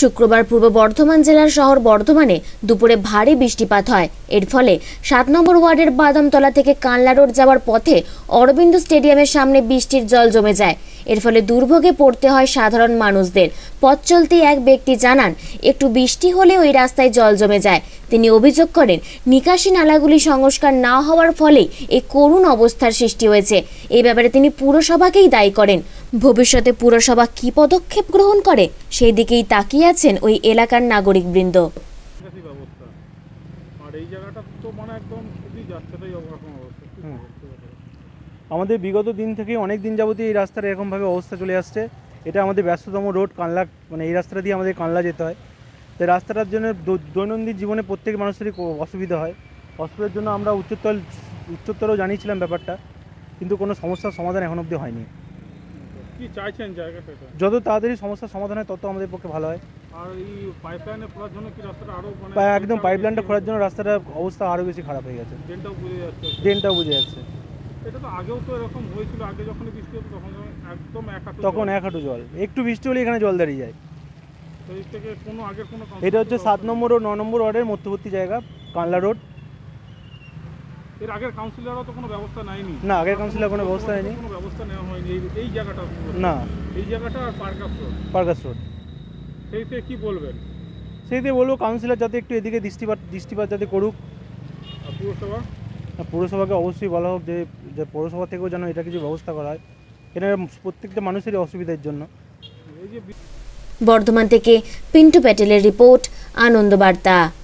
শুক্রবার পূর্ব বর্ধমান জেলার শহর বর্ধমানে দুপুরে ভারী বৃষ্টিপাত হয় এর ফলে সাত নম্বর ওয়ার্ডের বাদামতলা থেকে কানলা রোড যাওয়ার পথে অরবিন্দ স্টেডিয়ামের সামনে বৃষ্টির জল জমে যায় এর ফলে দুর্ভোগে পড়তে হয় সাধারণ মানুষদের পথ চলতে এক ব্যক্তি জানান একটু বৃষ্টি হলে ওই রাস্তায় জল জমে যায় তিনি অভিযোগ করেন নিকাশি নালাগুলি সংস্কার না হওয়ার ফলে এই করুণ অবস্থার সৃষ্টি হয়েছে এই ব্যাপারে তিনি পুরসভাকেই দায়ী করেন ভবিষ্যতে পুরসভা কি পদক্ষেপ গ্রহণ করে সেই দিকেই তাকিয়ে আছেন ওই এলাকার নাগরিক বৃন্দ মানে আমাদের বিগত দিন থেকে অনেক দিন যাবতীয় এই রাস্তার এরকমভাবে অবস্থা চলে আসছে এটা আমাদের ব্যস্ততম রোড কানলা মানে এই রাস্তা দিয়ে আমাদের কানলা যেতে হয় তো রাস্তাটার জন্য দৈনন্দিন জীবনে প্রত্যেক মানুষেরই অসুবিধা হয় অসুবিধার জন্য আমরা উচ্চতর উচ্চতরও জানিয়েছিলাম ব্যাপারটা কিন্তু কোনো সমস্যার সমাধান এখন অবধি হয়নি কি চাইছেন জায়গা যত তাড়াতাড়ি সমস্যার সমাধান হয় তত আমাদের পক্ষে ভালো হয় আর এই পাইপলাইনে খোলার জন্য কি রাস্তাটা মানে একদম খোলার জন্য রাস্তাটার অবস্থা আরো বেশি খারাপ হয়ে গেছে ড্রেনটাও বুঝে যাচ্ছে বুঝে যাচ্ছে এটা তো আগেও তো এরকম আগে বৃষ্টি হতো তখন একদম তখন এক হাঁটু জল একটু বৃষ্টি হলে এখানে জল দাঁড়িয়ে যায় এটা হচ্ছে সাত নম্বর ও ন নম্বর ওয়ার্ডের মধ্যবর্তী জায়গা কানলা রোড এর আগের কাউন্সিলরও তো কোনো ব্যবস্থা নেয়নি না আগের কাউন্সিলর কোনো ব্যবস্থা নেয়নি কোনো ব্যবস্থা নেওয়া হয়নি এই এই জায়গাটা না এই জায়গাটা আর পার্কাস রোড পার্কাস রোড সেইতে কি বলবেন সেইতে বলবো কাউন্সিলর যাতে একটু এদিকে দৃষ্টিপাত দৃষ্টিপাত যাতে করুক পুরসভা পুরসভাকে অবশ্যই বলা হোক যে পৌরসভা থেকেও যেন এটা কিছু ব্যবস্থা করা হয় এটা প্রত্যেকটা মানুষেরই অসুবিধার জন্য বর্ধমান থেকে পিন্টু প্যাটেলের রিপোর্ট আনন্দবার্তা